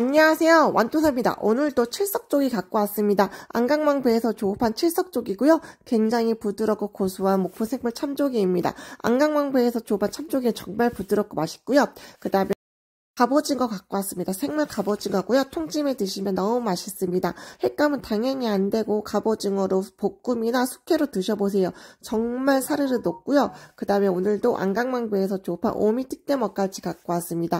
안녕하세요. 완투섭니다 오늘도 칠석조기 갖고 왔습니다. 안강망 부에서 조업한 칠석조기고요. 굉장히 부드럽고 고소한 목포생물 참조기입니다. 안강망 부에서 조업한 참조기는 정말 부드럽고 맛있고요. 그 다음에 갑오징어 갖고 왔습니다. 생물 갑오징어고요. 통찜에 드시면 너무 맛있습니다. 횟감은 당연히 안 되고 갑오징어로 볶음이나 숙회로 드셔보세요. 정말 사르르 녹고요. 그 다음에 오늘도 안강망부에서조한 오미 특대먹까지 갖고 왔습니다.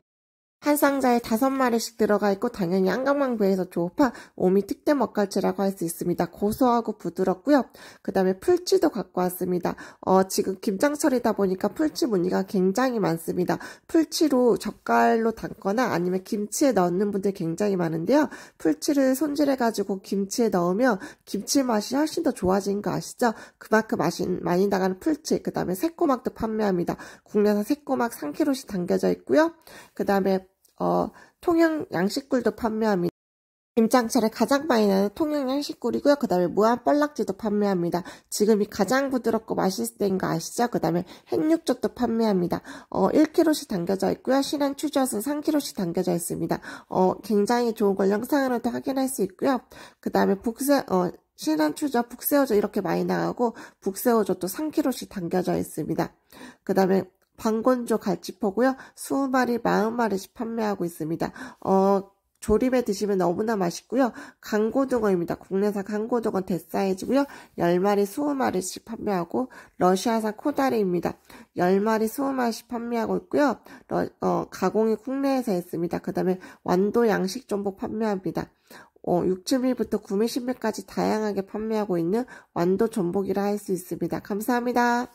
한 상자에 다섯 마리씩 들어가 있고 당연히 한강망부에서 조파, 오미 특대 먹갈치라고 할 수 있습니다. 고소하고 부드럽고요. 그 다음에 풀치도 갖고 왔습니다. 어, 지금 김장철이다 보니까 풀치 무늬가 굉장히 많습니다. 풀치로 젓갈로 담거나 아니면 김치에 넣는 분들 굉장히 많은데요. 풀치를 손질해가지고 김치에 넣으면 김치 맛이 훨씬 더 좋아진 거 아시죠? 그만큼 맛이 많이 나가는 풀치, 그 다음에 새꼬막도 판매합니다. 국내산 새꼬막 3kg씩 담겨져 있고요. 그 다음에 어, 통영 양식굴도 판매합니다. 김장철에 가장 많이 나는 통영 양식굴이고요. 그 다음에 무한 뻘락지도 판매합니다. 지금이 가장 부드럽고 맛있을 때인 거 아시죠? 그 다음에 핵육젓도 판매합니다. 어, 1kg씩 담겨져 있고요. 신한 추젓은 3kg씩 담겨져 있습니다. 어, 굉장히 좋은 걸 영상으로도 확인할 수 있고요. 그 다음에 북새, 어, 신한추젓, 북새우젓 이렇게 많이 나가고 북새우젓도 3kg씩 담겨져 있습니다. 그 다음에 방건조 갈치포고요. 20마리 40마리씩 판매하고 있습니다. 어, 조림에 드시면 너무나 맛있고요. 강고등어입니다. 국내산 강고등어 대사이즈고요. 10마리, 20마리씩 판매하고 러시아산 코다리입니다. 10마리, 20마리씩 판매하고 있고요. 러, 어, 가공이 국내에서 했습니다. 그 다음에 완도 양식 전복 판매합니다. 어, 6.7부터 9.11까지 다양하게 판매하고 있는 완도 전복이라 할 수 있습니다. 감사합니다.